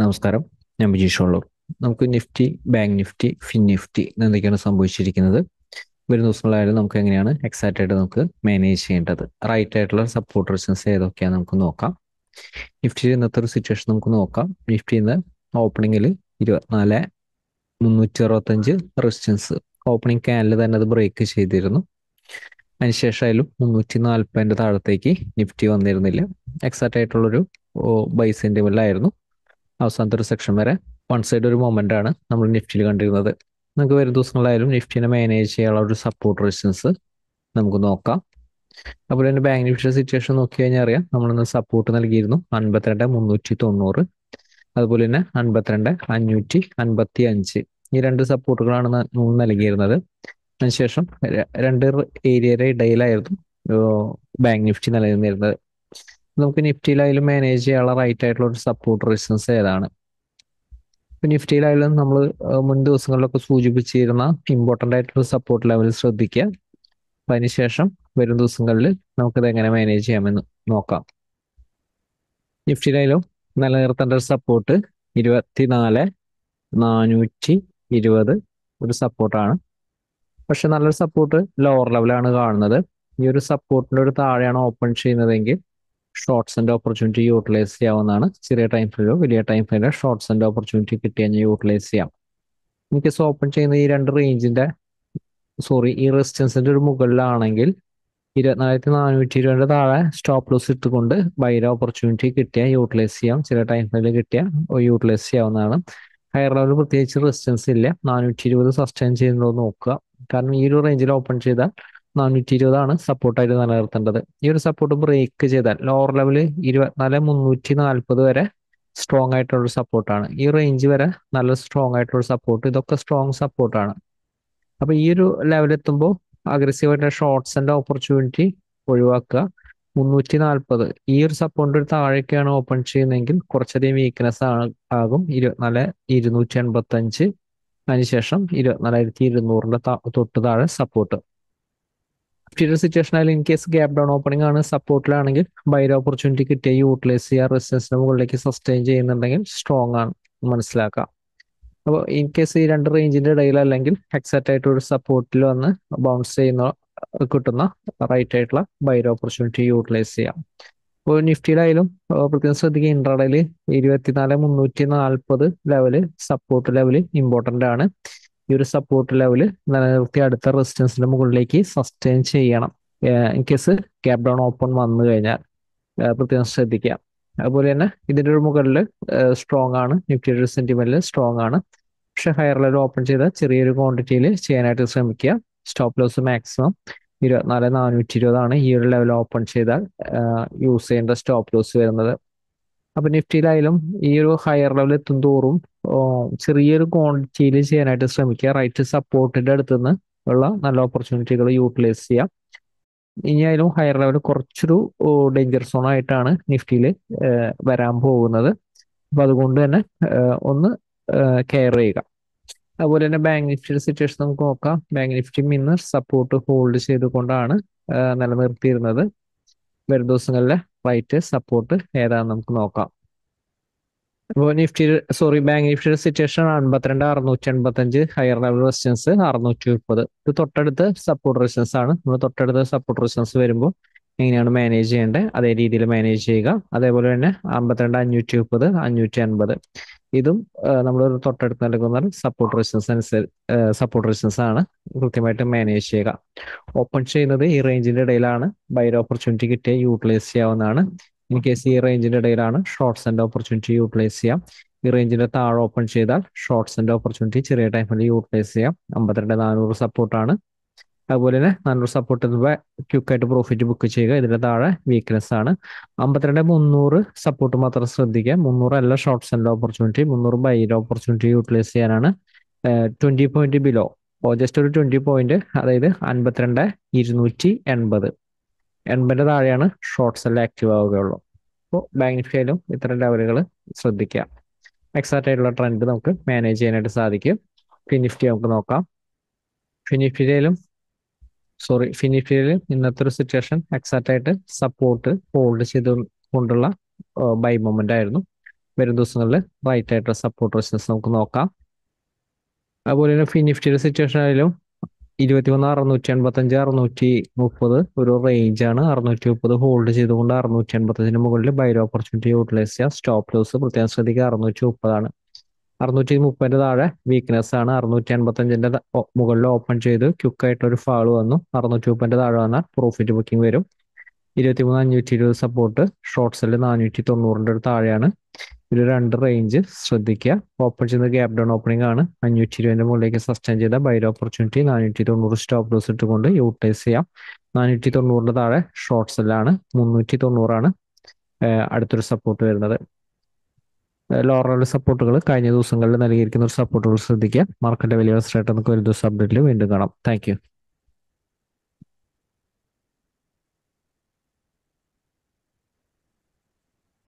നമസ്കാരം ഞാൻ ബിജീഷ് ഉള്ളൂർ നമുക്ക് Nifty bank Nifty fin Nifty എന്തൊക്കെയാണ് സംഭവിച്ചിരിക്കുന്നത് വരുന്ന ദിവസങ്ങളായാലും നമുക്ക് എങ്ങനെയാണ് എക്സാക്റ്റ് ആയിട്ട് നമുക്ക് മാനേജ് ചെയ്യേണ്ടത് റൈറ്റ് ആയിട്ടുള്ള സപ്പോർട്ട് റെസിസ്റ്റൻസ് ഏതൊക്കെയാണ് നമുക്ക് നോക്കാം നിഫ്റ്റിയിൽ ഇന്നത്തെ ഒരു സിറ്റുവേഷൻ നമുക്ക് നോക്കാം നിഫ്റ്റി ഇന്ന് ഓപ്പണിങ്ങിൽ ഇരുപത്തിനാല് മുന്നൂറ്റി അറുപത്തഞ്ച് റെസിസ്റ്റൻസ് ഓപ്പണിംഗ് ക്യാനിൽ തന്നെ അത് ബ്രേക്ക് ചെയ്തിരുന്നു അതിനുശേഷമായാലും മുന്നൂറ്റി നാൽപ്പതിൻ്റെ താഴത്തേക്ക് നിഫ്റ്റി വന്നിരുന്നില്ല എക്സാക്റ്റ് ആയിട്ടുള്ളൊരു ബൈ ആയിരുന്നു അവസാനത്തെ ഒരു സെക്ഷൻ വരെ വൺ സൈഡ് ഒരു മൊമെന്റ് ആണ് നമ്മൾ നിഫ്റ്റിയിൽ കണ്ടിരുന്നത് നമുക്ക് വരും ദിവസങ്ങളായാലും നിഫ്റ്റിനെ മാനേജ് ചെയ്യാനുള്ള ഒരു സപ്പോർട്ട് റെസിസ്റ്റൻസ് നമുക്ക് നോക്കാം അപ്പോൾ എൻ്റെ ബാങ്ക് നിഫ്റ്റിയുടെ സിറ്റുവേഷൻ നോക്കി കഴിഞ്ഞാൽ അറിയാം നമ്മളിന്ന് സപ്പോർട്ട് നൽകിയിരുന്നു അൻപത്തിരണ്ട് മുന്നൂറ്റി തൊണ്ണൂറ് അതുപോലെ തന്നെ അൻപത്തിരണ്ട് അഞ്ഞൂറ്റി അൻപത്തി അഞ്ച് ഈ രണ്ട് സപ്പോർട്ടുകളാണ് നൽകിയിരുന്നത് അതിനുശേഷം രണ്ട് ഏരിയയുടെ ഇടയിലായിരുന്നു ബാങ്ക് നിഫ്റ്റി നിലനിന്നിരുന്നത് നമുക്ക് നിഫ്റ്റിയിലായാലും മാനേജ് ചെയ്യാനുള്ള റൈറ്റ് ആയിട്ടുള്ള ഒരു സപ്പോർട്ട് റെസിസ്റ്റൻസ് ഏതാണ് ഇപ്പൊ നിഫ്റ്റിയിലായാലും നമ്മൾ മുൻ ദിവസങ്ങളിലൊക്കെ സൂചിപ്പിച്ചിരുന്ന ഇമ്പോർട്ടൻ്റ് ആയിട്ടുള്ള സപ്പോർട്ട് ലെവൽ ശ്രദ്ധിക്കുക അപ്പൊ അതിനുശേഷം വരും ദിവസങ്ങളിൽ നമുക്കിത് എങ്ങനെ മാനേജ് ചെയ്യാമെന്ന് നോക്കാം നിഫ്റ്റിയിലായാലും നിലനിർത്തേണ്ട ഒരു സപ്പോർട്ട് ഇരുപത്തിനാല് നാനൂറ്റി ഇരുപത് ഒരു സപ്പോർട്ടാണ് പക്ഷെ നല്ലൊരു സപ്പോർട്ട് ലോവർ ലെവലാണ് കാണുന്നത് ഈ ഒരു സപ്പോർട്ടിൻ്റെ ഒരു താഴെയാണ് ഓപ്പൺ ചെയ്യുന്നതെങ്കിൽ ആൻഡ് ഓപ്പർച്യൂണിറ്റി യൂട്ടിലൈസ് ചെയ്യാവുന്നതാണ് ചെറിയ ടൈം ഫ്രെയിലോ വലിയ ടൈം ഫ്രെയിലോ ആൻഡ് ഓപ്പർച്യൂണിറ്റി കിട്ടി കഴിഞ്ഞാൽ യൂട്ടിലൈസ് ചെയ്യാം നമുക്ക് സോ ഓപ്പൺ ചെയ്യുന്ന ഈ രണ്ട് റേഞ്ചിന്റെ സോറി ഈ റെസിസ്റ്റൻസിന്റെ ഒരു മുകളിലാണെങ്കിൽ ഇരുപത്തിനാലായിരത്തി നാനൂറ്റി ഇരുപതിന്റെ താഴെ സ്റ്റോപ്പ് ലോസ് ഇട്ടുകൊണ്ട് ബൈര ഓപ്പർച്യൂണിറ്റി കിട്ടിയാൽ യൂട്ടിലൈസ് ചെയ്യാം ചില ടൈം ഫ്രെയിലിൽ കിട്ടിയാൽ യൂട്ടിലൈസ് ചെയ്യാവുന്നതാണ് ഹയർ ലെവൽ പ്രത്യേകിച്ച് റെസിസ്റ്റൻസ് ഇല്ല നാനൂറ്റി ഇരുപത് സസ്റ്റൈൻ ചെയ്യുന്നുണ്ടോ നോക്കുക കാരണം ഈ ഒരു റേഞ്ചിൽ ഓപ്പൺ ചെയ്താൽ നാനൂറ്റി ഇരുപതാണ് സപ്പോർട്ടായിട്ട് നിലനിർത്തേണ്ടത് ഈ ഒരു സപ്പോർട്ട് ബ്രേക്ക് ചെയ്താൽ ലോവർ ലെവൽ ഇരുപത്തിനാല് മുന്നൂറ്റി നാൽപ്പത് വരെ സ്ട്രോങ് ആയിട്ടുള്ള സപ്പോർട്ടാണ് ഈ റേഞ്ച് വരെ നല്ല സ്ട്രോങ് ആയിട്ടുള്ള സപ്പോർട്ട് ഇതൊക്കെ സ്ട്രോങ് സപ്പോർട്ടാണ് അപ്പോൾ ഈ ഒരു ലെവൽ എത്തുമ്പോൾ ഷോർട്ട്സ് ആൻഡ് ഓപ്പർച്യൂണിറ്റി ഒഴിവാക്കുക മുന്നൂറ്റി നാൽപ്പത് ഈ ഒരു സപ്പോർട്ട് ഒരു താഴേക്കാണ് ഓപ്പൺ ചെയ്യുന്നതെങ്കിൽ കുറച്ചധികം വീക്ക്നെസ് ആകും ഇരുപത്തിനാല് ഇരുന്നൂറ്റി എൺപത്തഞ്ച് അതിനുശേഷം ഇരുപത്തിനാലായിരത്തി ഇരുന്നൂറിൻ്റെ തൊട്ട് താഴെ സപ്പോർട്ട് മറ്റൊരു സിറ്റുവേഷൻ ആയാലും in case gap down opening ആണ് സപ്പോർട്ടിലാണെങ്കിൽ ബൈ ഓപ്പർച്യൂണിറ്റി കിട്ടിയ യൂട്ടിലൈസ് ചെയ്യുക റെസിസ്റ്റൻസിന് മുകളിലേക്ക് സസ്റ്റെയിൻ ചെയ്യുന്നുണ്ടെങ്കിൽ സ്ട്രോങ് ആണ് മനസ്സിലാക്കാം അപ്പോൾ ഇൻ കേസ് ഈ രണ്ട് റേഞ്ചിന്റെ ഇടയിൽ അല്ലെങ്കിൽ എക്സാക്ട് ആയിട്ട് ഒരു സപ്പോർട്ടിൽ വന്ന് ബൗൺസ് ചെയ്യുന്ന കിട്ടുന്ന റൈറ്റ് ആയിട്ടുള്ള ബൈ ഓപ്പർച്യൂണിറ്റി യൂട്ടിലൈസ് ചെയ്യാം ഇപ്പോൾ നിഫ്റ്റിയിലായാലും പ്രത്യേകം ശ്രദ്ധിക്കുക ഇൻട്രാഡയിൽ ഇരുപത്തിനാല് മുന്നൂറ്റി നാൽപ്പത് ലെവല് സപ്പോർട്ട് ലെവല് ഇമ്പോർട്ടൻ്റ് ആണ് ഈ ഒരു സപ്പോർട്ട് ലെവൽ നിലനിർത്തി അടുത്ത റെസിസ്റ്റൻസിന്റെ മുകളിലേക്ക് സസ്റ്റെയിൻ ചെയ്യണം in case gap down open വന്നു കഴിഞ്ഞാൽ പ്രത്യേകം ശ്രദ്ധിക്കാം അതുപോലെ തന്നെ ഇതിന്റെ ഒരു മുകളിൽ സ്ട്രോങ് ആണ് നിഫ്റ്റിയുടെ സെന്റിമെന്റിൽ സ്ട്രോങ് ആണ് പക്ഷെ ഹയർ ലെവൽ ഓപ്പൺ ചെയ്ത ചെറിയൊരു ക്വാണ്ടിറ്റിയിൽ ചെയ്യാനായിട്ട് ശ്രമിക്കുക സ്റ്റോപ്പ് ലോസ് മാക്സിമം ഇരുപത്തിനാല് നാനൂറ്റി ഇരുപതാണ് ഈ ഒരു ലെവൽ ഓപ്പൺ ചെയ്താൽ യൂസ് ചെയ്യേണ്ട സ്റ്റോപ്പ് ലോസ് വരുന്നത് അപ്പൊ നിഫ്റ്റിയിലായാലും ഈ ഒരു ഹയർ ലെവൽ എത്തും തോറും ചെറിയൊരു ക്വാണ്ടിറ്റിയിൽ ചെയ്യാനായിട്ട് ശ്രമിക്കുക റൈറ്റ് സപ്പോർട്ടിൻ്റെ നിന്ന് ഉള്ള നല്ല ഓപ്പർച്യൂണിറ്റികൾ യൂട്ടിലൈസ് ചെയ്യാം ഇനി ആയാലും ഹയർ ലെവൽ കുറച്ചൊരു ഡേഞ്ചർ സോൺ ആയിട്ടാണ് നിഫ്റ്റിയിൽ വരാൻ പോകുന്നത് അപ്പൊ അതുകൊണ്ട് തന്നെ ഒന്ന് കെയർ ചെയ്യുക അതുപോലെ തന്നെ ബാങ്ക് നിഫ്റ്റിയുടെ സിറ്റുവേഷൻ നമുക്ക് നോക്കാം ബാങ്ക് നിഫ്റ്റി ഇന്ന് സപ്പോർട്ട് ഹോൾഡ് ചെയ്തുകൊണ്ടാണ് നിലനിർത്തിയിരുന്നത് വരും ദിവസങ്ങളിലെ റൈറ്റ് സപ്പോർട്ട് ഏതാണെന്ന് നമുക്ക് നോക്കാം അപ്പോൾ നിഫ്റ്റി സോറി ബാങ്ക് നിഫ്റ്റിയുടെ സിറ്റുവേഷൻ അൻപത്തിരണ്ട് അറുന്നൂറ്റി എൺപത്തഞ്ച് ഹയർ ലെവൽ റെസിസ്റ്റൻസ് അറുന്നൂറ്റി മുപ്പത് ഇത് തൊട്ടടുത്ത് സപ്പോർട്ട് റെസിസ്റ്റൻസ് ആണ് നമ്മൾ തൊട്ടടുത്ത് സപ്പോർട്ട് റെസിസ്റ്റൻസ് വരുമ്പോൾ എങ്ങനെയാണ് മാനേജ് ചെയ്യേണ്ടത് അതേ രീതിയിൽ മാനേജ് ചെയ്യുക അതേപോലെ തന്നെ അമ്പത്തിരണ്ട് അഞ്ഞൂറ്റി മുപ്പത് അഞ്ഞൂറ്റി അൻപത് ഇതും നമ്മൾ തൊട്ടടുത്ത് നൽകുന്ന സപ്പോർട്ട് റെസിസ്റ്റൻസ് അനുസരിച്ച് സപ്പോർട്ട് റെസിസ്റ്റൻസ് ആണ് കൃത്യമായിട്ട് മാനേജ് ചെയ്യുക ഓപ്പൺ ചെയ്യുന്നത് ഈ റേഞ്ചിന്റെ ഇടയിലാണ് ബൈ ഓപ്പർച്യൂണിറ്റി കിട്ടിയ യൂട്ടിലൈസ് ചെയ്യാവുന്നതാണ് ഇൻ കേസ് ഈ റേഞ്ചിന്റെ ഇടയിലാണ് ഷോർട്ട്സ് ആൻഡ് ഓപ്പർച്യൂണിറ്റി യൂട്ടിലൈസ് ചെയ്യാം ഈ റേഞ്ചിന്റെ താഴെ ഓപ്പൺ ചെയ്താൽ ഷോർട്ട്സ് ആൻഡ് ഓപ്പർച്യൂണിറ്റി ചെറിയ ടൈമിൽ യൂട്ടിലൈസ് ചെയ്യാം അമ്പത്തിരണ്ട് നാനൂറ് സപ്പോർട്ടാണ് അതുപോലെ തന്നെ നാനൂറ് സപ്പോർട്ട് ക്യുക്കായിട്ട് പ്രോഫിറ്റ് ബുക്ക് ചെയ്യുക ഇതിന്റെ താഴെ വീക്ക്നെസ് ആണ് അമ്പത്തിരണ്ട് മുന്നൂറ് സപ്പോർട്ട് മാത്രം ശ്രദ്ധിക്കുക മുന്നൂറ് അല്ല ഷോർട്ട്സ് ആൻഡ് ഓപ്പർച്യൂണിറ്റി മുന്നൂറ് ബൈ ഓപ്പർച്യൂണിറ്റി യൂട്ടിലൈസ് ചെയ്യാനാണ് ട്വന്റി പോയിന്റ് ബിലോ ജസ്റ്റ് ഒരു ട്വന്റി പോയിന്റ് അതായത് അൻപത്തിരണ്ട് ഇരുന്നൂറ്റി എൺപത് എൺപതിന്റെ താഴെയാണ് ഷോർട്ട്സ് എല്ലാം ആക്റ്റീവ് ആവുകയുള്ളൂ അപ്പോൾ ബാങ്ക് നിഫ്റ്റിയിലും ഇത്തരം ലെവലുകൾ ശ്രദ്ധിക്കുക എക്സാക്റ്റ് ആയിട്ടുള്ള ട്രെൻഡ് നമുക്ക് മാനേജ് ചെയ്യാനായിട്ട് സാധിക്കും ഫിനിഫ്റ്റി നമുക്ക് നോക്കാം ഫിനിഫ്റ്റിയിലും സോറി ഫിനിഫിയിൽ ഇന്നത്തെ ഒരു സിറ്റുവേഷൻ എക്സാക്റ്റ് ആയിട്ട് സപ്പോർട്ട് ഹോൾഡ് ചെയ്ത് കൊണ്ടുള്ള ബൈ മൊമെന്റ് ആയിരുന്നു വരും ദിവസങ്ങളിൽ റൈറ്റ് ആയിട്ടുള്ള സപ്പോർട്ട് റെസിസ്റ്റൻസ് നമുക്ക് നോക്കാം അതുപോലെ തന്നെ ഫിനിഫ്റ്റിയുടെ സിറ്റുവേഷൻ ആയാലും ഇരുപത്തിമൂന്ന് അറുന്നൂറ്റി എൺപത്തി അഞ്ച് അറുന്നൂറ്റി മുപ്പത് ഒരു റേഞ്ച് ആണ് അറുന്നൂറ്റി മുപ്പത് ഹോൾഡ് ചെയ്തുകൊണ്ട് അറുന്നൂറ്റി എൺപത്തഞ്ചിന് മുകളിൽ ബൈർ ഓപ്പർച്യൂണിറ്റി യൂട്ടിലൈസ് ചെയ്യാം സ്റ്റോപ്പ് ലോസ് പ്രത്യേകം ശ്രദ്ധിക്കുക അറുന്നൂറ്റി മുപ്പതാണ് അറുന്നൂറ്റി മുപ്പതിന്റെ താഴെ വീക്ക്നെസ് ആണ് അറുന്നൂറ്റി എൺപത്തി അഞ്ചിന്റെ മുകളിൽ ഓപ്പൺ ചെയ്ത് ക്യുക്കായിട്ട് ഒരു ഫാൾ വന്നു അറുന്നൂറ്റി മുപ്പതിന്റെ താഴെ വന്നാൽ പ്രോഫിറ്റ് ബുക്കിംഗ് വരും ഇരുപത്തിമൂന്ന് അഞ്ഞൂറ്റി ഇരുപത് സപ്പോർട്ട് ഷോർട്ട് സെല്ല് നാനൂറ്റി തൊണ്ണൂറിന്റെ ഒരു താഴെയാണ് ഇതിൽ രണ്ട് റേഞ്ച് ശ്രദ്ധിക്കുക ഓപ്പൺ ചെയ്യുന്ന ഗ്യാപ് ഡൗൺ ഓപ്പണിംഗ് ആണ് അഞ്ഞൂറ്റി ഇരുപതിന്റെ മുകളിലേക്ക് സസ്റ്റൈൻ ചെയ്ത ബൈ ഓപ്പർച്യൂണിറ്റി നാനൂറ്റി തൊണ്ണൂറ് സ്റ്റോപ്പ് ലോസ് ഇട്ടുകൊണ്ട് യൂട്ടിലൈസ് ചെയ്യാം നാനൂറ്റി തൊണ്ണൂറിന്റെ താഴെ ഷോർട്ട് സെല്ലാണ് മുന്നൂറ്റി തൊണ്ണൂറാണ് അടുത്തൊരു സപ്പോർട്ട് വരുന്നത് ലോറൽ സപ്പോർട്ടുകൾ കഴിഞ്ഞ ദിവസങ്ങളിൽ നൽകിയിരിക്കുന്ന ഒരു സപ്പോർട്ടുകൾ ശ്രദ്ധിക്കുക മാർക്കറ്റ് വലിയ റെസ്റ്റേറ്റ് നമുക്ക് ഒരു ദിവസം അപ്ഡേറ്റിൽ വീണ്ടും കാണാം താങ്ക്